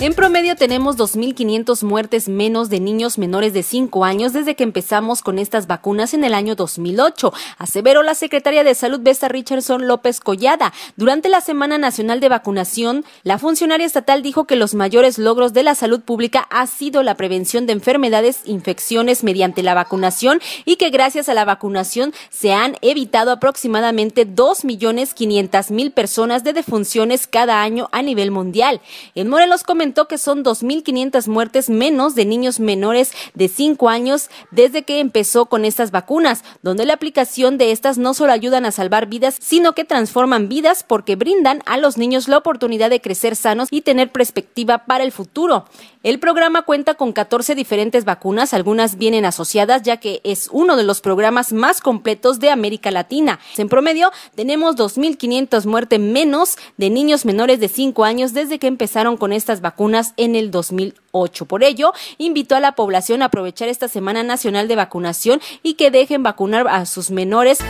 En promedio tenemos 2.500 muertes menos de niños menores de 5 años desde que empezamos con estas vacunas en el año 2008, aseveró la secretaria de Salud Besta Richardson López Collada. Durante la Semana Nacional de Vacunación, la funcionaria estatal dijo que los mayores logros de la salud pública ha sido la prevención de enfermedades, infecciones mediante la vacunación y que gracias a la vacunación se han evitado aproximadamente 2.500.000 personas de defunciones cada año a nivel mundial. En Morelos comentó que son 2.500 muertes menos de niños menores de 5 años desde que empezó con estas vacunas, donde la aplicación de estas no solo ayudan a salvar vidas, sino que transforman vidas porque brindan a los niños la oportunidad de crecer sanos y tener perspectiva para el futuro. El programa cuenta con 14 diferentes vacunas, algunas vienen asociadas ya que es uno de los programas más completos de América Latina. En promedio tenemos 2.500 muertes menos de niños menores de 5 años desde que empezaron con estas vacunas en el 2008. Por ello, invitó a la población a aprovechar esta Semana Nacional de Vacunación y que dejen vacunar a sus menores.